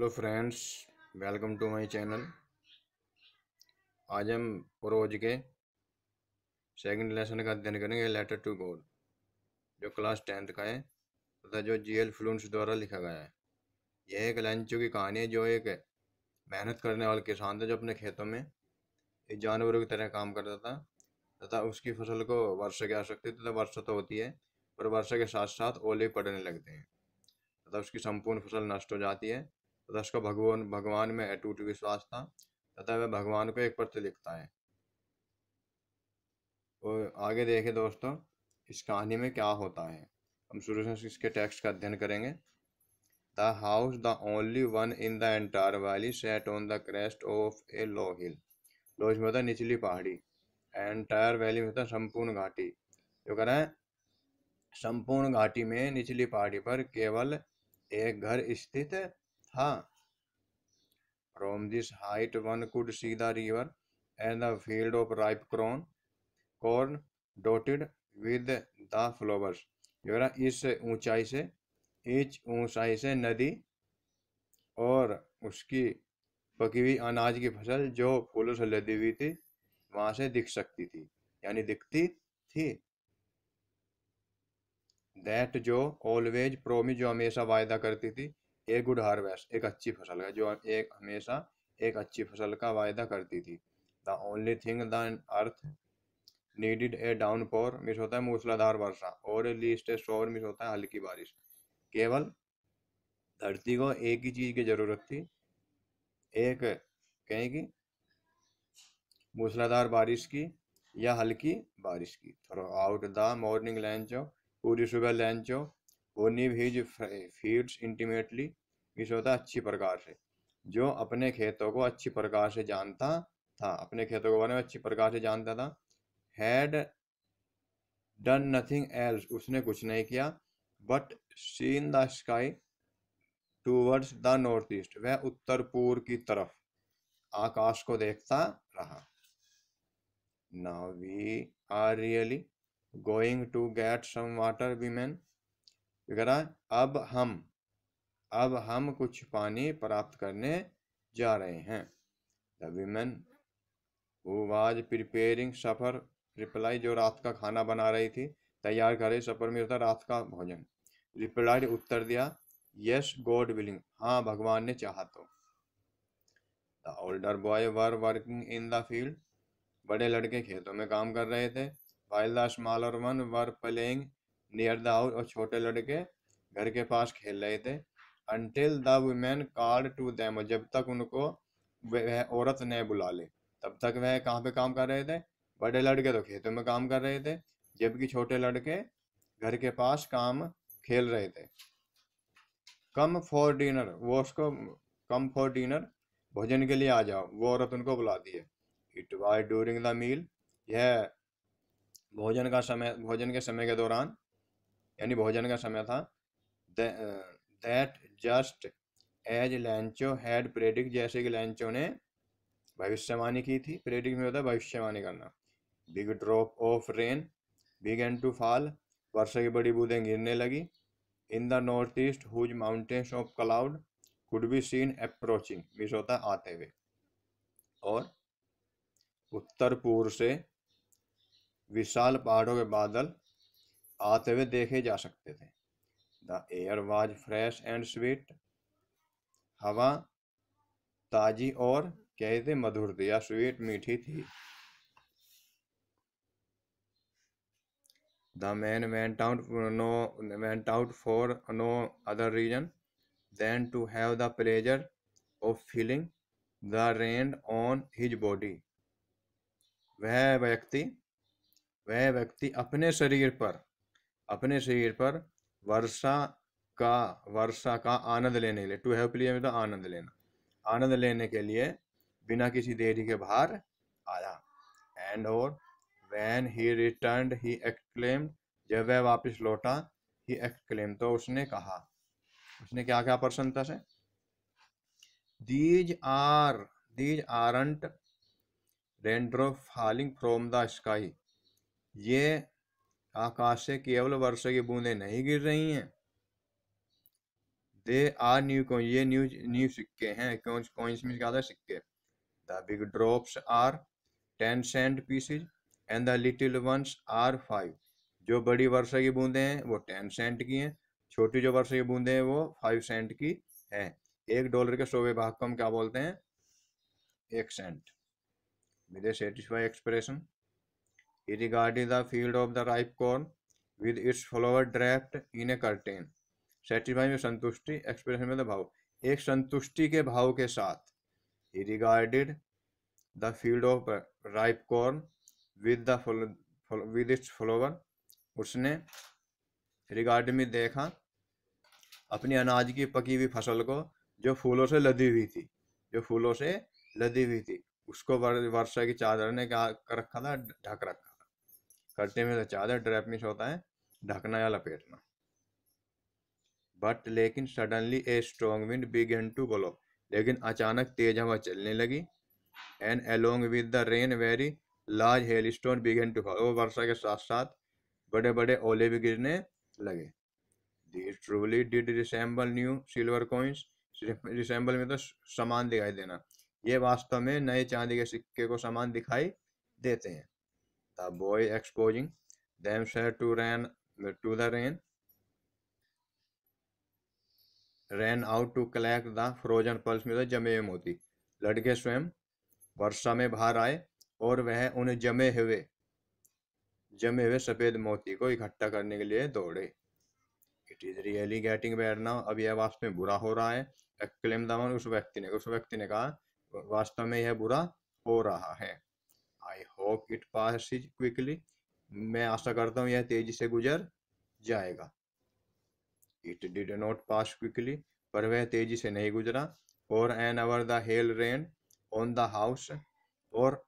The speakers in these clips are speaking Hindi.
Hello friends welcome to my channel आज हम प्रोज के सेकंड लेसन का अध्ययन करेंगे लेटर टू गॉड जो क्लास टेंथ का है तथा जो जी एल द्वारा लिखा गया है यह एक लंचू की कहानी है जो एक मेहनत करने वाले किसान था जो अपने खेतों में एक जानवरों की तरह काम करता था तथा उसकी फसल को वर्षा की आवश्यकता तथा वर्षा तो होती है पर वर्षा के साथ साथ ओले पड़ने लगते हैं तथा उसकी संपूर्ण फसल नष्ट हो जाती है तथा उसका भगवान भगवान में अटूट विश्वास था तथा वह भगवान को एक पत्र लिखता है और आगे देखें दोस्तों इस कहानी में क्या होता है हम शुरू से इसके टेक्स्ट का अध्ययन करेंगे the house the only one in the entire valley set on the crest of a low hill लोज में होता निचली पहाड़ी एंटायर वैली में होता संपूर्ण घाटी जो कह रहे हैं संपूर्ण घाटी में निचली पहाड़ी पर केवल एक घर स्थित था from this height one could see the river and the field of ripe corn corn dotted with the flowers योरा इस ऊंचाई से इस ऊंचाई से नदी और उसकी पकी हुई अनाज की फसल जो फूलों से लदी हुई थी वहां से दिख सकती थी यानी दिखती थी दैट जो ऑलवेज प्रोमिस जो हमेशा वायदा करती थी ए गुड हार्वेस्ट एक अच्छी फसल का जो एक हमेशा एक अच्छी फसल का वायदा करती थी the only thing the earth needed a downpour means होता है मूसलाधार वर्षा और ए लीस्ट ए शोर मिस होता है हल्की बारिश केवल धरती को एक ही चीज़ की ज़रूरत थी एक कहेंगी मूसलाधार बारिश की या हल्की बारिश की throughout the morning Lencho पूरी सुबह लंच वो नीव हिज फीड्स इंटीमेटली यशोदा अच्छी प्रकार से जो अपने खेतों को अच्छी प्रकार से जानता था अपने खेतों के बारे में अच्छी प्रकार से जानता था हैड डन नथिंग एल्स उसने कुछ नहीं किया but seen the sky towards the north east वह उत्तर पूर्व की तरफ आकाश को देखता रहा now we are really going to get some water women कह अब हम अब हम कुछ पानी प्राप्त करने जा रहे हैं the women who was preparing supper replied जो रात का खाना बना रही थी तैयार करे सफ़र में होता रात का भोजन रिप्लाई उत्तर दिया यस गॉड विलिंग हाँ भगवान ने चाहा तो the older boy were working in the field बड़े लड़के खेतों में काम कर रहे थे while the smaller one were playing near the house और छोटे लड़के घर के पास खेल रहे थे until the women called to them जब तक उनको वह औरत ने बुला ले तब तक वह कहाँ पे काम कर रहे थे बड़े लड़के तो खेतों में काम कर रहे थे जबकि छोटे लड़के घर के पास काम खेल रहे थे कम फॉर डिनर वो उसको कम फॉर डिनर भोजन के लिए आ जाओ वो औरत उनको बुलाती है it was during the meal यह भोजन का समय भोजन के समय के दौरान यानी भोजन का समय था that just as Lencho had predicted जैसे कि लैंचो ने भविष्यवाणी की थी प्रेडिक्ट में होता है भविष्यवाणी करना big drop of rain began to fall वर्षा की बड़ी बूंदें गिरने लगी in the north east huge mountains of cloud could be seen approaching means होता है आते हुए और उत्तर पूर्व से विशाल पहाड़ों के बादल आते हुए देखे जा सकते थे The air was fresh and sweet. हवा ताजी और कैसे मधुर थी या स्वीट मीठी थी The man went out no went out for no other reason than to have the pleasure of feeling the rain on his body. वह व्यक्ति वह व्यक्ति अपने शरीर पर अपने शरीर पर वर्षा का वर्षा का आनंद लेने के लिए टू हैव के लिए तो आनंद लेना आनंद लेने के लिए बिना किसी देरी के बाहर आया एंड और when he return he exclaim जब वह वापस लौटा ही एक्सक्लेम तो उसने कहा उसने क्या क्या प्रसन्नता से these are these aren't raindrops falling from the sky ये आकाश से केवल वर्षा की बूंदें नहीं गिर रही हैं दे आर न्यू कॉइन ये न्यू न्यू सिक्के हैं कॉइन्स कॉइंस में क्या आता सिक्के the big drops are ten cent pieces and the little ones are five जो बड़ी वर्षा की बूंदें हैं वो टेन सेंट की हैं छोटी जो वर्षा की बूंदें हैं वो फाइव सेंट की हैं एक डॉलर के सोवे भाग को हम क्या बोलते हैं एक cent with a satisfy expression regarding the field of the ripe corn with its flower draped in a curtain. Satisfy santushti expression expression the तो भाव एक संतुष्टि के भाव के साथ ही regarded the field of ripe corn with the with its flower उसने रिगार्ड में देखा अपनी अनाज की पकी हुई फसल को जो फूलों से लदी हुई थी जो फूलों से लदी हुई थी उसको वर्षा की चादर ने क्या रखा था ढक रखा करते तो में तो ड्रैप मिस होता है ढकना या लपेटना बट लेकिन suddenly a strong wind began to blow लेकिन अचानक तेज हवा चलने लगी and along with the rain very large hailstone began to fall वर्षा के साथ साथ बड़े बड़े ओले भी गिरने लगे this truly did resemble new silver coins resemble में तो सामान दिखाई देना ये वास्तव में नए चांदी के सिक्के को सामान दिखाई देते हैं a boy exposing themselves to ran to the rain ran out to collect the frozen pulse में जमे हुए मोती लड़के स्वयं वर्षा में बाहर आए और वह उन जमे हुए जमे हुए सफ़ेद मोती को इकट्ठा करने के लिए दौड़े it is really getting bad now अब यह वास्तव में बुरा हो रहा है एक्लेम दामन उस व्यक्ति ने उस व्यक्ति ने कहा वास्तव में यह बुरा हो रहा है I hope it pass quickly मैं आशा करता हूँ यह तेजी से गुजर जाएगा it did not pass quickly पर वह तेजी से नहीं गुजरा और an hour the hail rain on the house और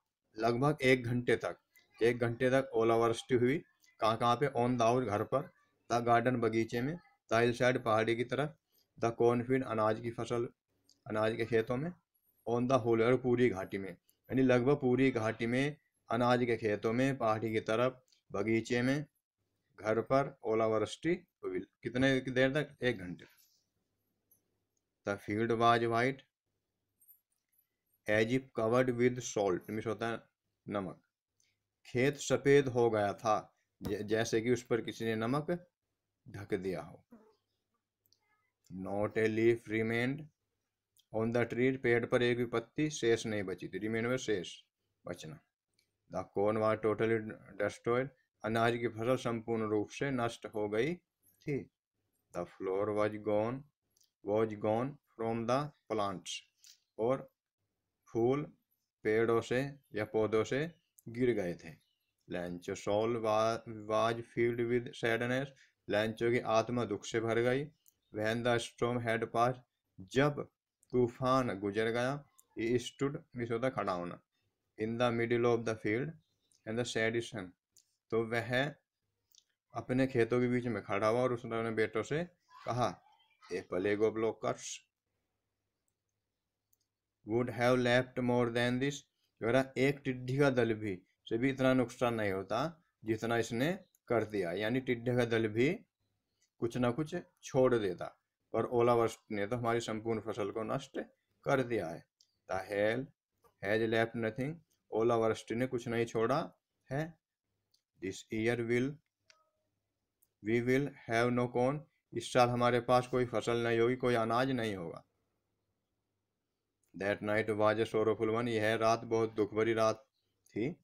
लगभग एक घंटे तक एक घंटे तक ओलावृष्टि हुई कहाँ कहाँ पे ऑन द हाउस घर पर द गार्डन बगीचे में दिल साइड पहाड़ी की तरफ द कॉर्नफील्ड अनाज की फसल अनाज के खेतों में ऑन द होलर पूरी घाटी में यानी लगभग पूरी घाटी में अनाज के खेतों में पहाड़ी की तरफ बगीचे में घर पर ओलावृष्टि हुई कितने देर तक एक घंटे the field was white as if covered with salt means होता है नमक खेत सफेद हो गया था जैसे कि उस पर किसी ने नमक ढक दिया हो not a leaf remained on the trees पेड़ पर एक विपत्ति शेष नहीं बची थी रिमेनवर शेष बचना the corn were totally destroyed अनाज की फसल संपूर्ण रूप से नष्ट हो गई थी the flower was gone was gone from the plants और फूल पेड़ों से या पौधों से गिर गए थे Lencho soul was filled with sadness Lencho की आत्मा दुख से भर गई वहन द स्ट्रोम हेड पास जब तूफान गुजर गया he stood विश्व खड़ा होना in the middle of the field in the said son तो वह अपने खेतों के बीच में खड़ा हुआ और उसने अपने बेटों से कहा a plague of locusts would have left more than this मेरा एक टिड्डी का दल भी से भी इतना नुकसान नहीं होता जितना इसने कर दिया यानी टिड्डी का दल भी कुछ ना कुछ छोड़ देता पर ओलावृष्टि ने तो हमारी संपूर्ण फसल को नष्ट कर दिया है the hail has left nothing ओलावृष्टि ने कुछ नहीं छोड़ा है this year will we will have no corn इस साल हमारे पास कोई फसल नहीं होगी कोई अनाज नहीं होगा that night was a sorrowful one यह रात बहुत दुख भरी रात थी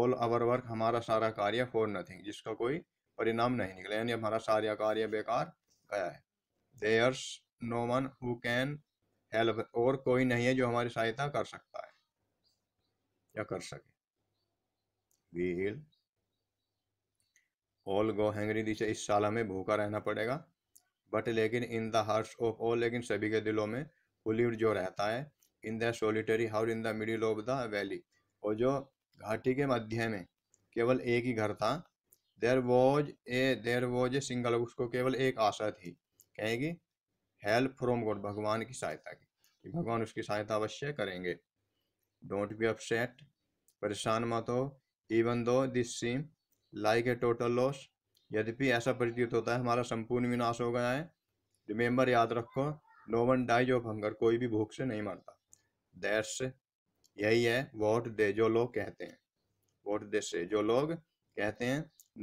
ऑल आवर वर्क हमारा सारा कार्य फॉर नथिंग जिसका कोई परिणाम नहीं निकला यानी हमारा सारा कार्य बेकार गया है there's no one who can help और कोई नहीं है जो हमारी सहायता कर सकता है या कर सके वील ऑल गो हैंगरी दिशा इस साल हमें भूखा रहना पड़ेगा बट लेकिन in the heart of all लेकिन सभी के दिलों में पुलिड जो रहता है in the solitary house in the middle of the valley और जो घाटी के मध्य में केवल एक ही घर था there was a there was a single उसको केवल एक आशा थी कहेगी हेल्प फ्रॉम गॉड भगवान की सहायता की कि भगवान उसकी सहायता अवश्य करेंगे डोंट बी अपसेट परेशान मत हो even though this seem like a total loss यद्यपि ऐसा प्रतीत होता है हमारा संपूर्ण विनाश हो गया है रिमेंबर याद रखो no one dies of hunger कोई भी भूख से नहीं मरता दैट्स यही है वॉट दे जो लोग कहते हैं वॉट दे से जो लोग कहते हैं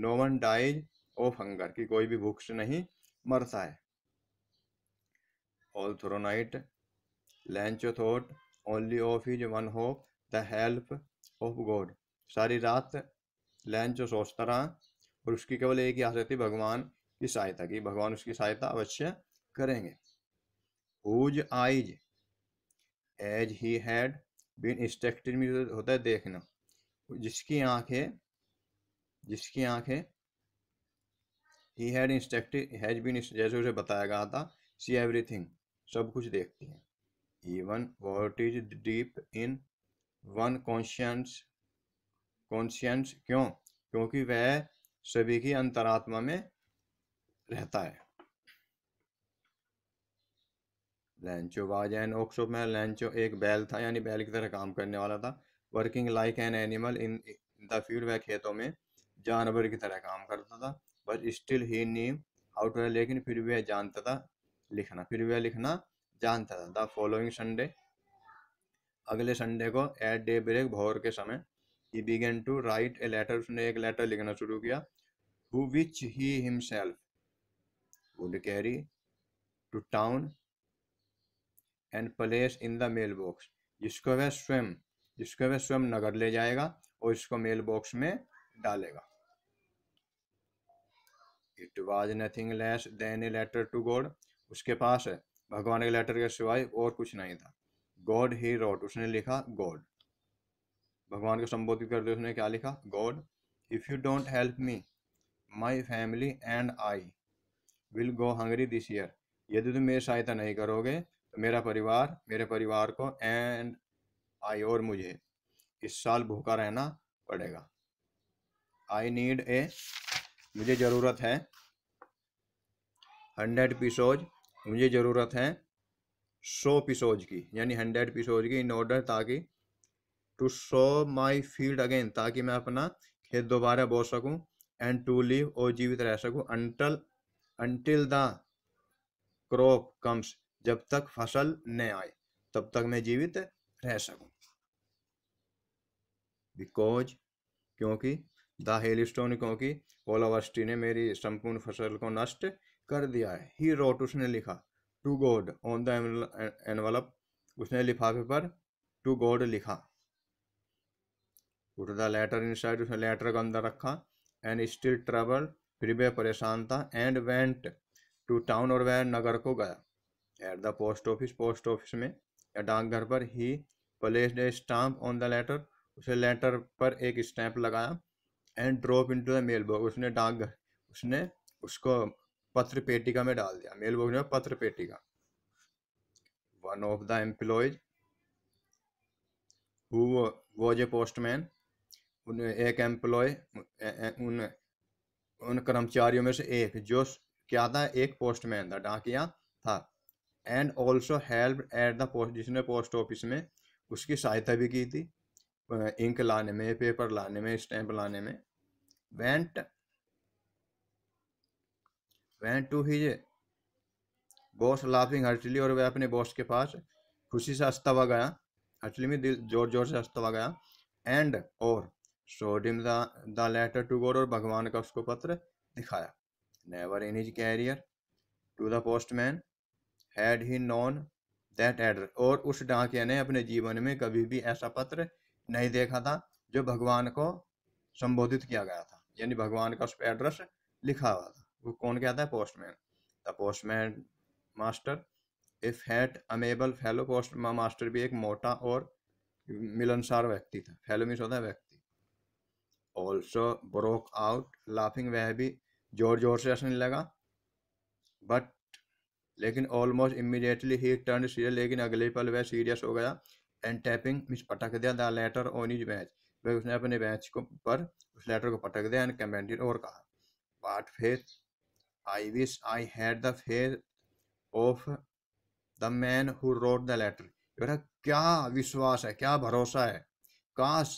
no one dies of hunger कि कोई भी भूख से नहीं मरता है Altronite, Lancho thought only of his one hope, the help of God. सारी रात लैंचो सोचता रहा और उसकी केवल एक ही आशा थी भगवान की सहायता की भगवान उसकी सहायता अवश्य करेंगे whose eyes as he had been instructed means होता है देखना जिसकी आंखें जिसकी आंखें he had instructed has been जैसे उसे बताया गया था सी एवरीथिंग सब कुछ देखती हैं even what is deep in one conscience conscience क्यों क्योंकि वह सभी की अंतरात्मा में रहता है लैंचोबाज एन ऑक्सो में लैंचो एक बैल था यानी बैल की तरह काम करने वाला था working like an animal in in the field वह खेतों में जानवर की तरह काम करता था but still he knew how लेकिन फिर भी वह जानता था लिखना फिर वह लिखना जानता था द फॉलोइंग संडे अगले संडे को एट डे ब्रेक भोर के समय ही began to write a letter उसने एक लेटर लिखना शुरू किया who which he himself would carry to town and place in the mailbox जिसको वह स्वयं जिसको वह स्वयं नगर ले जाएगा और इसको मेल बॉक्स में डालेगा it was nothing less than a letter to God उसके पास है भगवान के लेटर के सिवाय और कुछ नहीं था गॉड ही रोट उसने लिखा गॉड भगवान को संबोधित करते उसने क्या लिखा God if you don't help me my family and I will go hungry this year यदि तुम मेरी सहायता नहीं करोगे तो मेरा परिवार मेरे परिवार को एंड आई और मुझे इस साल भूखा रहना पड़ेगा आई नीड ए मुझे ज़रूरत है हंड्रेड पीसोज मुझे ज़रूरत है सौ पिसोज की यानी हंड्रेड पिसोज की इन ऑर्डर ताकि to sow my field again ताकि मैं अपना खेत दोबारा बो सकूं एंड टू लिव और जीवित रह सकूं until until the crop comes जब तक फसल न आए तब तक मैं जीवित रह सकूं बिकॉज क्योंकि द हेल स्टोन क्योंकि ओलावृष्टि ने मेरी संपूर्ण फसल को नष्ट कर दिया है ही रोट उसने लिखा to God on the envelope उसने लिफाफे पर टू गॉड लिखा put the letter inside उसने लेटर का अंदर रखा एंड स्टिल ट्रेवल फिर वे परेशान था एंड वेंट टू टाउन और वह नगर को गया at the post office post office में या डाकघर पर he place a stamp on the letter उसे लेटर पर एक स्टैंप लगाया and drop into the mailbox उसने डाकघर उसने उसको पत्र पेटिका में डाल दिया मेल बॉक्स में पत्र पेटिका one of the employees who was a postman उन एक एम्प्लॉय उन उन कर्मचारियों में से एक जो क्या था एक पोस्टमैन था डाकिया था and also help at the post जिसने पोस्ट ऑफिस में उसकी सहायता भी की थी इंक लाने में पेपर लाने में स्टैंप लाने में went went to his boss laughing heartily और वह अपने बॉस के पास खुशी से हंसता हुआ गया हर्चली में दिल जोर जोर से हंसता हुआ गया एंड और showed him the letter to God और भगवान का उसको पत्र दिखाया never in his career to the postman had he known that address और उस डाकिया ने अपने जीवन में कभी भी ऐसा पत्र नहीं देखा था जो भगवान को संबोधित किया गया था यानी भगवान का उस पर एड्रेस लिखा हुआ था वो कौन क्या था postman the postmaster a fat amiable fellow postmaster भी एक मोटा और मिलनसार व्यक्ति था फेलो मिस होता है व्यक्ति ऑल्सो ब्रोक आउट लाफिंग वह भी जोर जोर से हंसने लगा बट लेकिन almost immediately he turn serious लेकिन अगले पल वह सीरियस हो गया एंड टैपिंग मिस पटक दिया द लेटर ऑन इज बैच वह उसने अपने बैच को पर उस लेटर को पटक दिया एंड कमेंटेड और कहा पार्ट faith I wish I had the faith of the man who wrote the letter. मेरा क्या विश्वास है क्या भरोसा है काश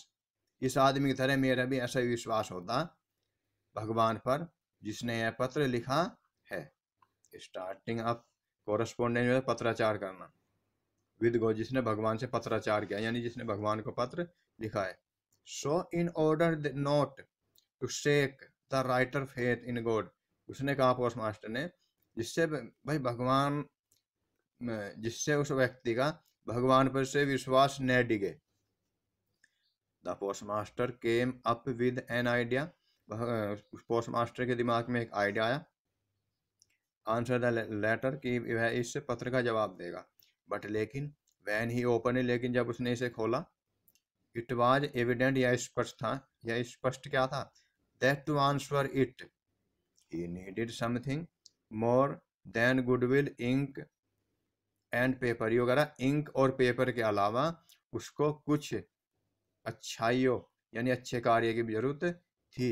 इस आदमी की तरह मेरा भी ऐसा विश्वास होता भगवान पर जिसने यह पत्र लिखा है स्टार्टिंग अप कॉरस्पॉन्डेंस में पत्राचार करना विद गो जिसने भगवान से पत्राचार किया यानी जिसने भगवान को पत्र लिखा है so in order not to shake the writer faith in God उसने कहा पोस्ट मास्टर ने जिससे भाई भगवान जिससे उस व्यक्ति का भगवान पर से विश्वास न डिगे the postmaster came up with an idea उस पोस्ट मास्टर के दिमाग में एक आइडिया आया आंसर द लेटर कि वह इस पत्र का जवाब देगा बट लेकिन वैन ही ओपन है लेकिन जब उसने इसे खोला इट वॉज एविडेंट या स्पष्ट था या स्पष्ट क्या था that to answer it he needed something more than goodwill ink and paper ये वगैरह इंक और पेपर के अलावा उसको कुछ अच्छाइयों यानी अच्छे कार्य की जरूरत थी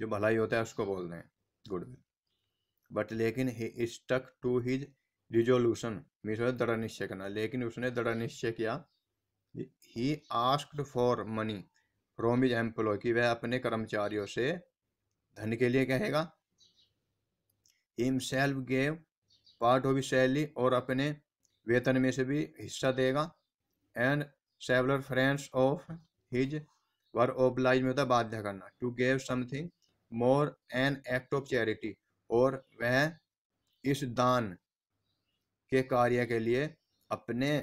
जो भलाई होता है उसको बोल हैं गुडविल बट लेकिन he stuck to his resolution mean दृढ़ निश्चय करना लेकिन उसने दृढ़ निश्चय किया he asked for money from his employee कि वह अपने कर्मचारियों से धन के लिए कहेगा himself gave part of salary और अपने वेतन में से भी हिस्सा देगा and several friends of his were oblige में होता बाध्य करना to gave something more an act of charity और वह इस दान के कार्य के लिए अपने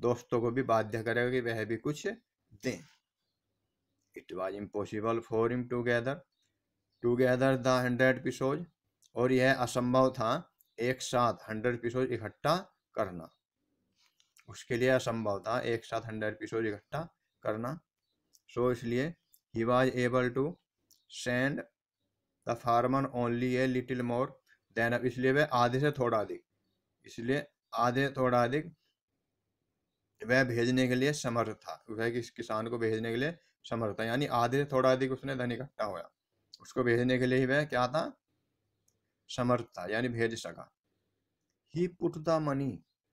दोस्तों को भी बाध्य करेगा कि वह भी कुछ दें it was impossible for him to gather together the hundred pesos और यह असंभव था एक साथ हंड्रेड पिसोज इकट्ठा करना उसके लिए असंभव था एक साथ हंड्रेड पिसोज इकट्ठा करना सो so, इसलिए he was able to send the farmer only a little more than अब इसलिए वह आधे से थोड़ा अधिक इसलिए आधे थोड़ा अधिक वह भेजने के लिए समर्थ था वह किस किसान को भेजने के लिए समर्थ था यानी आधे से थोड़ा अधिक उसने धन इकट्ठा होया उसको भेजने के लिए ही वह क्या था समर्थ था यानी भेज सका he put the money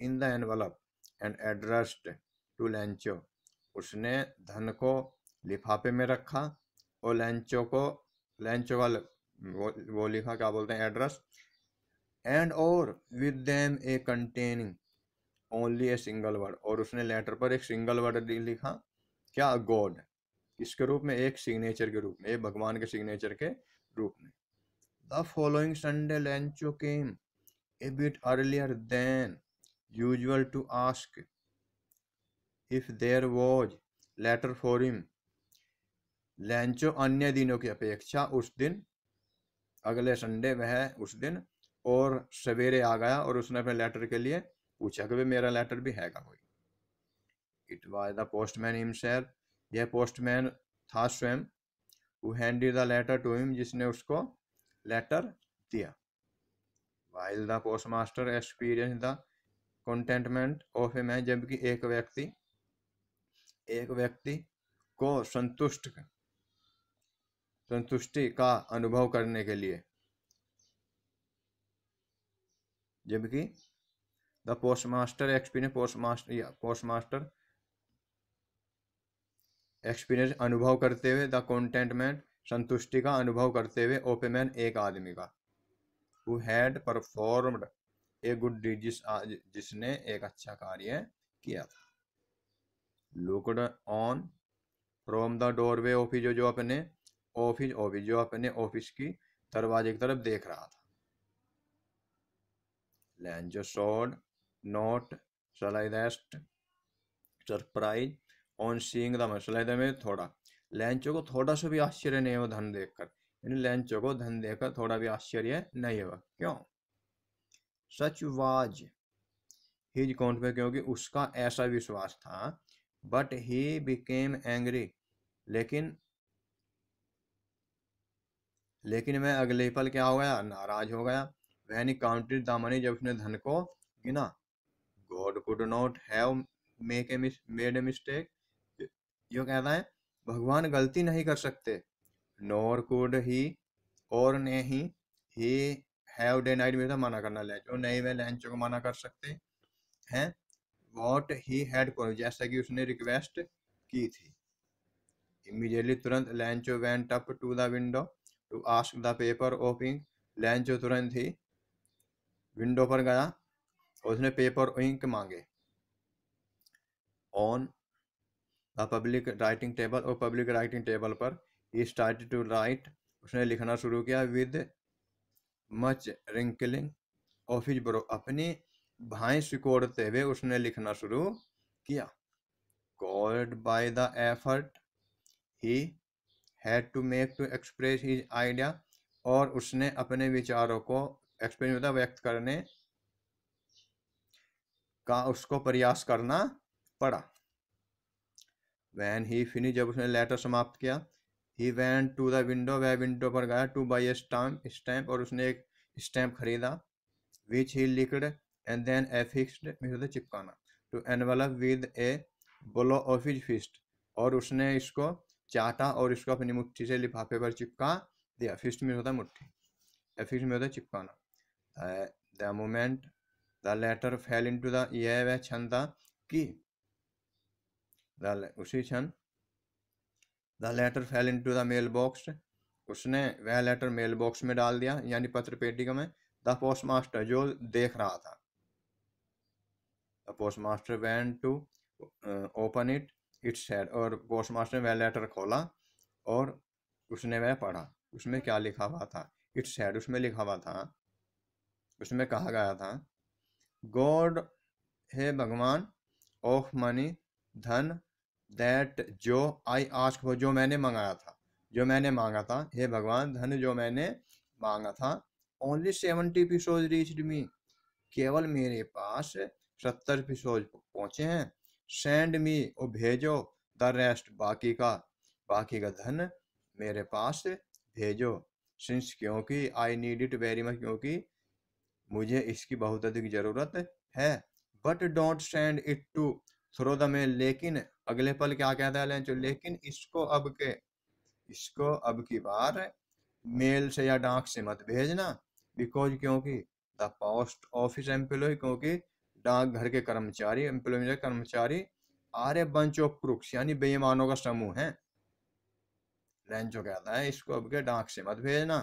in the envelope and addressed to Lencho उसने धन को लिफाफे में रखा और लेंचो को लेंचो का वो, वो लिखा क्या बोलते हैं एड्रेस एंड और with them a containing only a single word और उसने लेटर पर एक सिंगल वर्ड लिखा क्या गॉड किसके रूप में एक सिग्नेचर के रूप में एक भगवान के सिग्नेचर के रूप में the following Sunday Lencho came a bit earlier than usual to ask if there was letter for him Lencho अन्य दिनों की अपेक्षा उस दिन अगले संडे वह उस दिन और सवेरे आ गया और उसने अपने लेटर के लिए पूछा कि मेरा लेटर भी है कोई it was the postman himself यह पोस्टमैन था स्वयं वो handed the letter to him जिसने उसको लेटर दिया while the postmaster experience the contentment of a man जबकि एक व्यक्ति एक व्यक्ति को संतुष्ट संतुष्टि का अनुभव करने के लिए जबकि the postmaster experience postmaster postmaster experience अनुभव करते हुए द कॉन्टेंटमेंट संतुष्टि का अनुभव करते हुए ओपे मैन एक आदमी का who had performed a good deed जिस जिसने एक अच्छा कार्य किया था looked on from the doorway office जो जो अपने ऑफिस ऑफिस जो अपने ऑफिस की दरवाजे की तरफ देख रहा था Lencho showed not surprise on seeing the मसलहद में थोड़ा लैंचो को थोड़ा सा भी आश्चर्य नहीं हुआ धन देखकर यानी लैंचो को धन देखकर थोड़ा भी आश्चर्य नहीं हुआ क्यों सच वाज हिज कौन में क्योंकि उसका ऐसा विश्वास था बट ही बिकेम एंग्री लेकिन लेकिन मैं अगले पल क्या हो गया नाराज हो गया वहनी काउंटेड द मनी जब उसने धन को गिना God could not have make a made a mistake यो कह रहा है भगवान गलती नहीं कर सकते नोर कुड ही और नहीं ही हैव डे नाइट में माना करना लैंच और नहीं वे लैंचो को माना कर सकते हैं वॉट ही हैड कॉल जैसा कि उसने रिक्वेस्ट की थी इमीडिएटली तुरंत Lencho went up to the window to ask the paper ओपिंग लैंचो तुरंत ही विंडो पर गया और उसने पेपर इंक मांगे on a public writing table और पब्लिक राइटिंग टेबल पर ही स्टार्ट टू राइट उसने लिखना शुरू किया with much wrinkling of his brow अपनी भाई सिकोड़ते हुए उसने लिखना शुरू किया caused by the effort he had to make to express his idea और उसने अपने विचारों को एक्सप्रेस मतलब व्यक्त करने का उसको प्रयास करना पड़ा वैन ही फिनिश जब उसने लेटर समाप्त किया he went to the window वह विंडो पर गया to buy a stamp stamp और उसने एक स्टैम्प खरीदा which he licked and then a affixed mean चिपकाना to envelope with a blow of his fist और उसने इसको चाटा और इसको अपनी मुट्ठी से लिफाफे पर चिपका दिया फिस्ट में होता मुट्ठी फिक्स में होता चिपकाना the moment the letter fell into the यह वह क्षण था कि The, उसी क्षण the letter fell into the mailbox उसने वह लेटर मेल बॉक्स में डाल दिया यानी पत्र पेटिका में द पोस्ट मास्टर जो देख रहा था the postmaster went to open it it said और पोस्ट मास्टर ने वह लेटर खोला और उसने वह पढ़ा उसमें क्या लिखा हुआ था इट्स हेड उसमें लिखा हुआ था उसमें कहा गया था गॉड हे भगवान ऑफ मनी धन दैट जो आई आस्क फॉर जो मैंने मंगाया था जो मैंने मांगा था हे भगवान धन जो मैंने मांगा था only seventy pesos reach me केवल मेरे पास सत्तर फिसोज पहुंचे हैं सेंड मी ओ भेजो द रेस्ट बाकी का बाकी का धन मेरे पास भेजो सिंस क्योंकि I need it very much क्योंकि मुझे इसकी बहुत अधिक ज़रूरत है but don't send it to through the में लेकिन अगले पल क्या कहता है जो लेकिन इसको अब के इसको अब की बार मेल से या डाक से मत भेजना बिकॉज क्योंकि द पोस्ट ऑफिस एम्प्लॉय क्योंकि डाक घर के कर्मचारी एम्प्लॉय कर्मचारी आर्य बंच ऑफ क्रुक्स यानी बेईमानों का समूह है रेंचो कहता है इसको अब के डाक से मत भेजना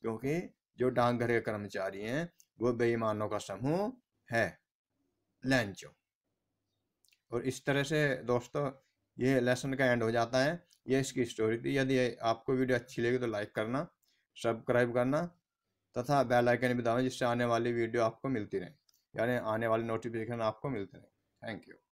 क्योंकि जो डाकघर के कर्मचारी हैं वो बेईमानों का समूह है लेंचो और इस तरह से दोस्तों ये लेसन का एंड हो जाता है ये इसकी स्टोरी थी यदि आपको वीडियो अच्छी लगी तो लाइक करना सब्सक्राइब करना तथा बेल आइकन भी दबाना जिससे आने वाली वीडियो आपको मिलती रहे यानी आने वाली नोटिफिकेशन आपको मिलते रहे थैंक यू